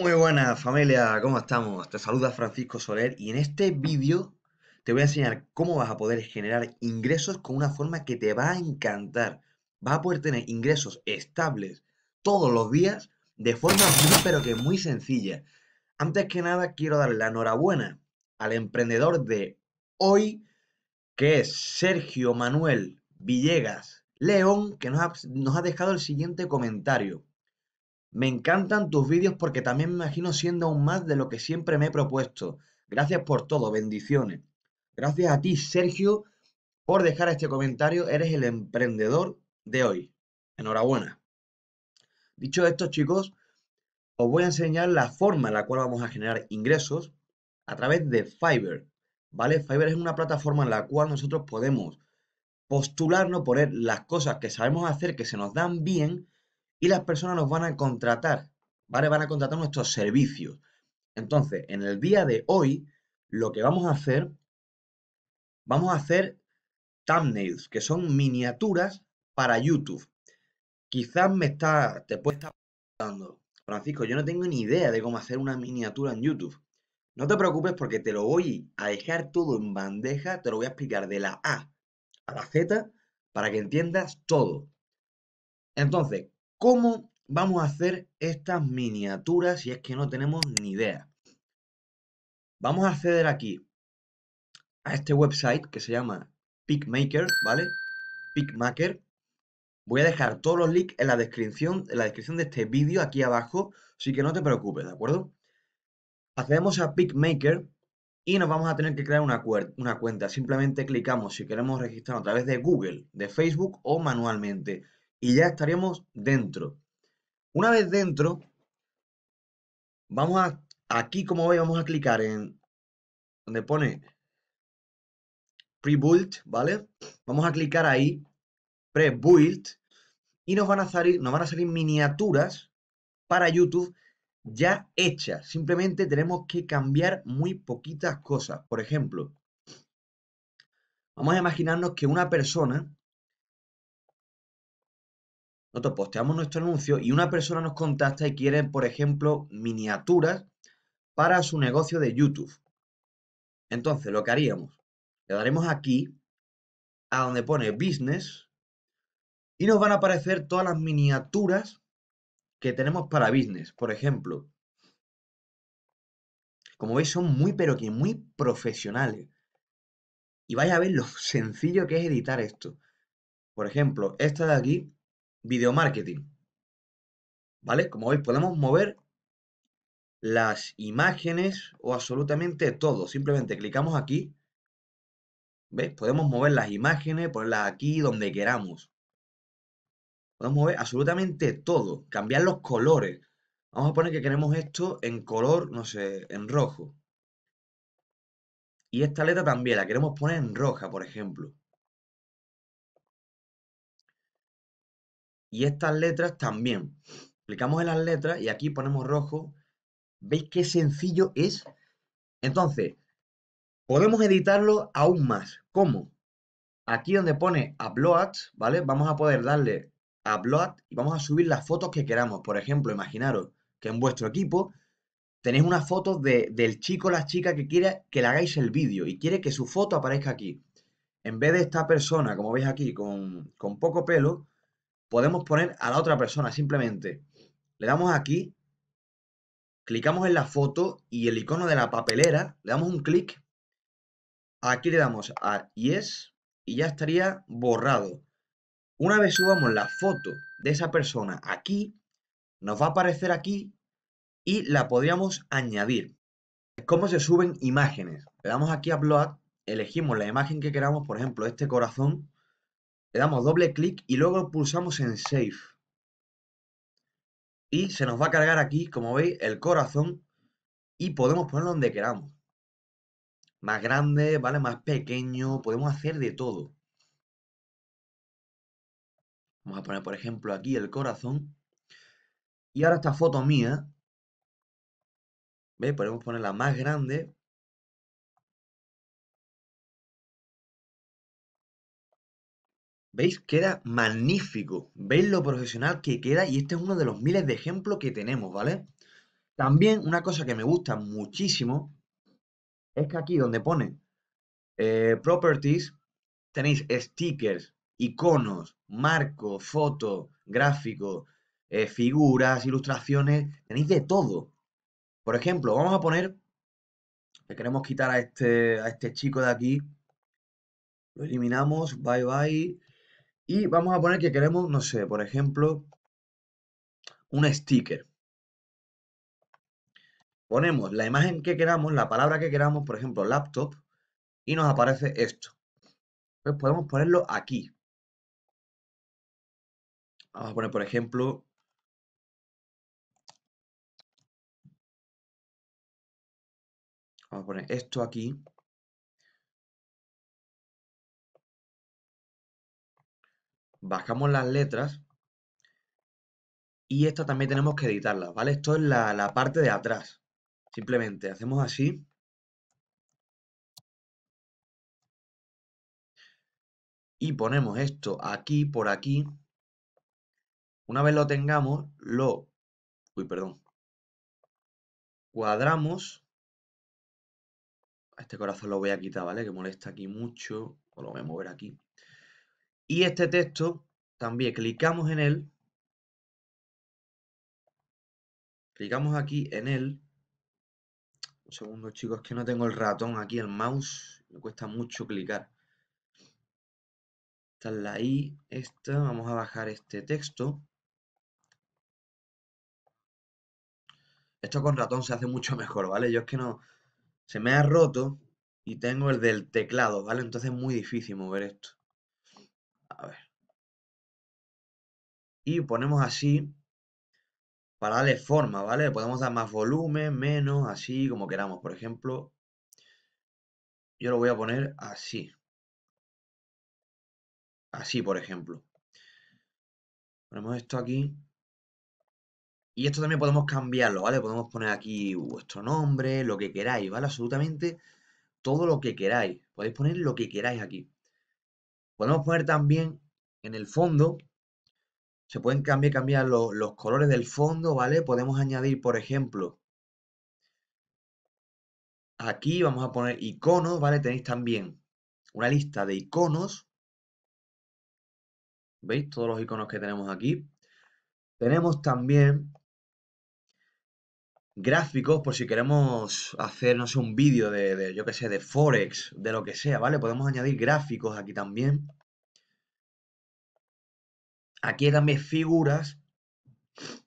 Muy buenas familia, ¿cómo estamos? Te saluda Francisco Soler y en este vídeo te voy a enseñar cómo vas a poder generar ingresos con una forma que te va a encantar. Vas a poder tener ingresos estables todos los días de forma muy pero que muy sencilla. Antes que nada quiero dar la enhorabuena al emprendedor de hoy que es Sergio Manuel Villegas León que nos nos ha dejado el siguiente comentario. Me encantan tus vídeos porque también me imagino siendo aún más de lo que siempre me he propuesto. Gracias por todo, bendiciones. Gracias a ti, Sergio, por dejar este comentario. Eres el emprendedor de hoy. Enhorabuena. Dicho esto, chicos, os voy a enseñar la forma en la cual vamos a generar ingresos a través de Fiverr. ¿Vale? Fiverr es una plataforma en la cual nosotros podemos postularnos, poner las cosas que sabemos hacer, que se nos dan bien, y las personas nos van a contratar, ¿vale? Van a contratar nuestros servicios. Entonces, en el día de hoy, lo que vamos a hacer, vamos a hacer thumbnails, que son miniaturas para YouTube. Quizás me está, te puede estar preguntando, Francisco, yo no tengo ni idea de cómo hacer una miniatura en YouTube. No te preocupes porque te lo voy a dejar todo en bandeja, te lo voy a explicar de la A a la Z para que entiendas todo. Entonces, ¿Cómo vamos a hacer estas miniaturas si es que no tenemos ni idea? Vamos a acceder aquí a este website que se llama Pickmaker, ¿vale? Pickmaker. Voy a dejar todos los links en la descripción, en la descripción de este vídeo aquí abajo, así que no te preocupes, ¿de acuerdo? Accedemos a PicMaker y nos vamos a tener que crear una, una cuenta. Simplemente clicamos si queremos registrar a través de Google, de Facebook o manualmente y ya estaríamos dentro. Una vez dentro, vamos a, aquí como veis, vamos a clicar en donde pone pre-built, ¿vale? Vamos a clicar ahí, pre-built, y nos van, a salir, nos van a salir miniaturas para YouTube ya hechas. Simplemente tenemos que cambiar muy poquitas cosas. Por ejemplo, vamos a imaginarnos que una persona nosotros posteamos nuestro anuncio y una persona nos contacta y quiere, por ejemplo, miniaturas para su negocio de YouTube. Entonces, lo que haríamos, le daremos aquí a donde pone Business y nos van a aparecer todas las miniaturas que tenemos para Business. Por ejemplo, como veis, son muy, pero que muy profesionales. Y vais a ver lo sencillo que es editar esto. Por ejemplo, esta de aquí video marketing. ¿Vale? Como veis, podemos mover las imágenes o absolutamente todo. Simplemente clicamos aquí. ¿Veis? Podemos mover las imágenes, ponerlas aquí donde queramos. Podemos mover absolutamente todo. Cambiar los colores. Vamos a poner que queremos esto en color, no sé, en rojo. Y esta letra también la queremos poner en roja, por ejemplo. y estas letras también. Clicamos en las letras y aquí ponemos rojo. ¿Veis qué sencillo es? Entonces, podemos editarlo aún más. ¿Cómo? Aquí donde pone Upload, ¿vale? Vamos a poder darle Upload y vamos a subir las fotos que queramos. Por ejemplo, imaginaros que en vuestro equipo tenéis una foto de, del chico o la chica que quiere que le hagáis el vídeo y quiere que su foto aparezca aquí. En vez de esta persona, como veis aquí, con, con poco pelo, podemos poner a la otra persona simplemente. Le damos aquí, clicamos en la foto y el icono de la papelera, le damos un clic, aquí le damos a yes y ya estaría borrado. Una vez subamos la foto de esa persona aquí, nos va a aparecer aquí y la podríamos añadir. Es ¿Cómo se suben imágenes? Le damos aquí a Upload, elegimos la imagen que queramos, por ejemplo, este corazón, le damos doble clic y luego pulsamos en Save. Y se nos va a cargar aquí, como veis, el corazón y podemos ponerlo donde queramos. Más grande, ¿vale? Más pequeño, podemos hacer de todo. Vamos a poner, por ejemplo, aquí el corazón. Y ahora esta foto mía, ve Podemos ponerla más grande, ¿Veis? Queda magnífico. ¿Veis lo profesional que queda? Y este es uno de los miles de ejemplos que tenemos, ¿vale? También una cosa que me gusta muchísimo es que aquí donde pone eh, Properties tenéis stickers, iconos, marcos, fotos, gráficos, eh, figuras, ilustraciones, tenéis de todo. Por ejemplo, vamos a poner Le queremos quitar a este, a este chico de aquí. Lo eliminamos, bye bye. Y vamos a poner que queremos, no sé, por ejemplo, un sticker. Ponemos la imagen que queramos, la palabra que queramos, por ejemplo, laptop, y nos aparece esto. Pues podemos ponerlo aquí. Vamos a poner, por ejemplo, vamos a poner esto aquí. bajamos las letras y esta también tenemos que editarla, ¿vale? Esto es la, parte de atrás. Simplemente hacemos así. Y ponemos esto aquí, por aquí. Una vez lo tengamos, lo... Uy, perdón. Cuadramos. este corazón lo voy a quitar, ¿vale? Que molesta aquí mucho. O lo voy a mover aquí. Y este texto, también clicamos en él, clicamos aquí en él, un segundo chicos, que no tengo el ratón aquí, el mouse, me cuesta mucho clicar. está la I, esta, vamos a bajar este texto. Esto con ratón se hace mucho mejor, ¿vale? Yo es que no, se me ha roto y tengo el del teclado, ¿vale? Entonces es muy difícil mover esto. Y ponemos así para darle forma, ¿vale? podemos dar más volumen, menos, así, como queramos. Por ejemplo, yo lo voy a poner así. Así, por ejemplo. Ponemos esto aquí. Y esto también podemos cambiarlo, ¿vale? Podemos poner aquí vuestro nombre, lo que queráis, ¿vale? Absolutamente todo lo que queráis. Podéis poner lo que queráis aquí. Podemos poner también en el fondo, se pueden cambiar, cambiar los colores del fondo, ¿vale? Podemos añadir, por ejemplo, aquí vamos a poner iconos, ¿vale? Tenéis también una lista de iconos. ¿Veis? Todos los iconos que tenemos aquí. Tenemos también gráficos por si queremos hacer, no sé, un vídeo de, yo que sé, de Forex, de lo que sea, ¿vale? Podemos añadir gráficos aquí también. Aquí también figuras,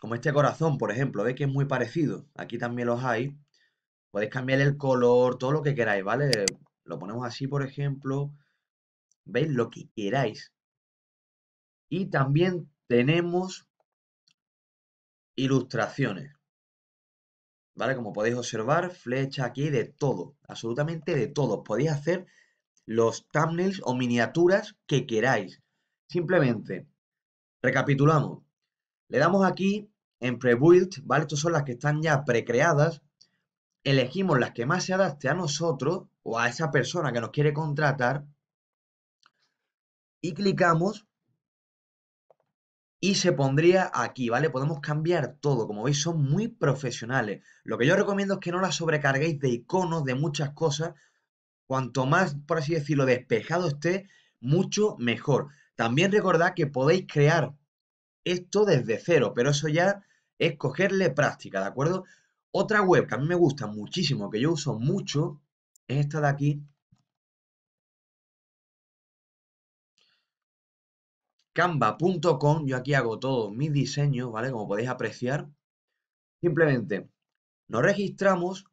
como este corazón, por ejemplo, ¿veis que es muy parecido? Aquí también los hay. Podéis cambiar el color, todo lo que queráis, ¿vale? Lo ponemos así, por ejemplo. ¿Veis? Lo que queráis. Y también tenemos ilustraciones. ¿vale? Como podéis observar, flecha aquí de todo, absolutamente de todo. Podéis hacer los thumbnails o miniaturas que queráis. Simplemente, recapitulamos. Le damos aquí en pre-build, ¿vale? Estas son las que están ya pre-creadas. Elegimos las que más se adapte a nosotros o a esa persona que nos quiere contratar. Y clicamos y se pondría aquí, ¿vale? Podemos cambiar todo, como veis son muy profesionales. Lo que yo recomiendo es que no la sobrecarguéis de iconos, de muchas cosas. Cuanto más, por así decirlo, despejado esté, mucho mejor. También recordad que podéis crear esto desde cero, pero eso ya es cogerle práctica, ¿de acuerdo? Otra web que a mí me gusta muchísimo, que yo uso mucho, es esta de aquí, canva.com. Yo aquí hago todos mis diseños, ¿vale? Como podéis apreciar. Simplemente nos registramos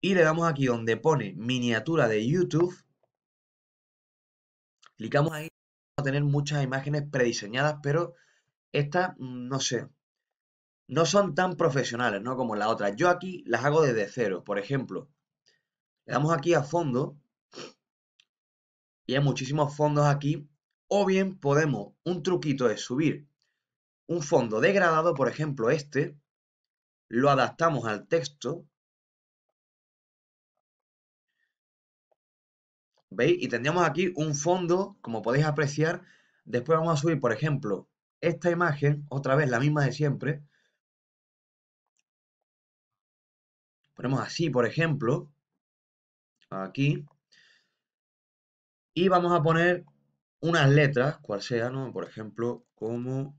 y le damos aquí donde pone miniatura de YouTube. Clicamos ahí a tener muchas imágenes prediseñadas, pero estas, mm, no sé, no son tan profesionales, ¿no? Como las otras. Yo aquí las hago desde cero. Por ejemplo, le damos aquí a fondo y hay muchísimos fondos aquí o bien podemos, un truquito es subir un fondo degradado, por ejemplo este, lo adaptamos al texto, ¿veis? Y tendríamos aquí un fondo, como podéis apreciar, después vamos a subir, por ejemplo, esta imagen, otra vez la misma de siempre, ponemos así, por ejemplo, aquí, y vamos a poner unas letras, cual sea, ¿no? Por ejemplo, como,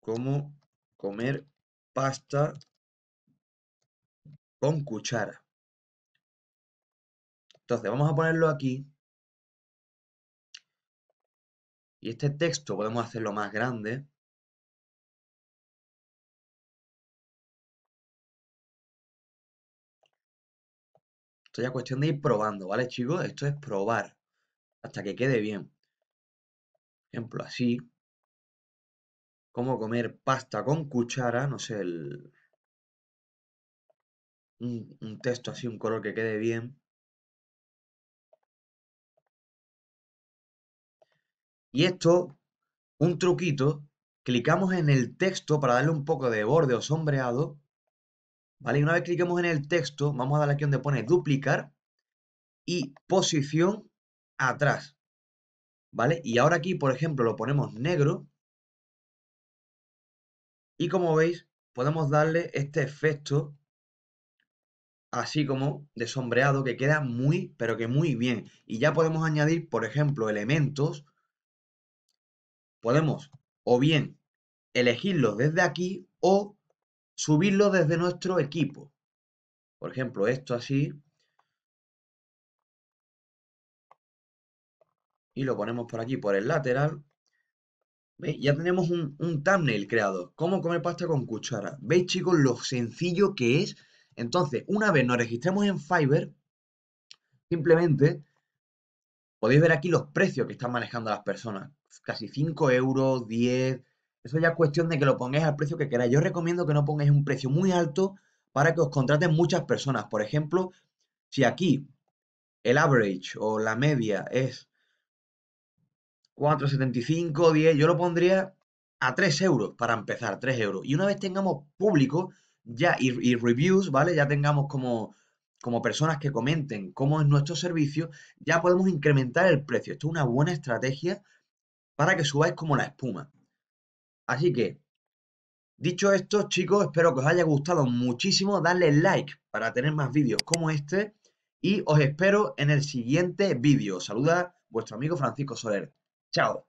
como comer pasta con cuchara. Entonces, vamos a ponerlo aquí. Y este texto podemos hacerlo más grande. Esto ya es cuestión de ir probando, ¿vale, chicos? Esto es probar hasta que quede bien. Ejemplo, así. Cómo comer pasta con cuchara, no sé, el, un, un texto así, un color que quede bien. Y esto, un truquito, clicamos en el texto para darle un poco de borde o sombreado, ¿vale? Y una vez cliquemos en el texto, vamos a darle aquí donde pone duplicar y posición atrás. ¿Vale? Y ahora aquí, por ejemplo, lo ponemos negro. Y como veis, podemos darle este efecto así como de sombreado que queda muy, pero que muy bien. Y ya podemos añadir, por ejemplo, elementos. Podemos o bien elegirlos desde aquí o subirlos desde nuestro equipo. Por ejemplo, esto así, y lo ponemos por aquí, por el lateral. Ya tenemos un, un thumbnail creado. ¿Cómo comer pasta con cuchara? ¿Veis, chicos, lo sencillo que es? Entonces, una vez nos registremos en Fiverr, simplemente podéis ver aquí los precios que están manejando las personas. Casi 5 euros, 10... Eso ya es cuestión de que lo pongáis al precio que queráis. Yo recomiendo que no pongáis un precio muy alto para que os contraten muchas personas. Por ejemplo, si aquí el average o la media es 4,75, 10, yo lo pondría a 3 euros para empezar, 3 euros. Y una vez tengamos público ya y, reviews, ¿vale? Ya tengamos como, como personas que comenten cómo es nuestro servicio, ya podemos incrementar el precio. Esto es una buena estrategia para que subáis como la espuma. Así que, dicho esto, chicos, espero que os haya gustado muchísimo. Darle like para tener más vídeos como este. Y os espero en el siguiente vídeo. Saluda vuestro amigo Francisco Soler. Chao.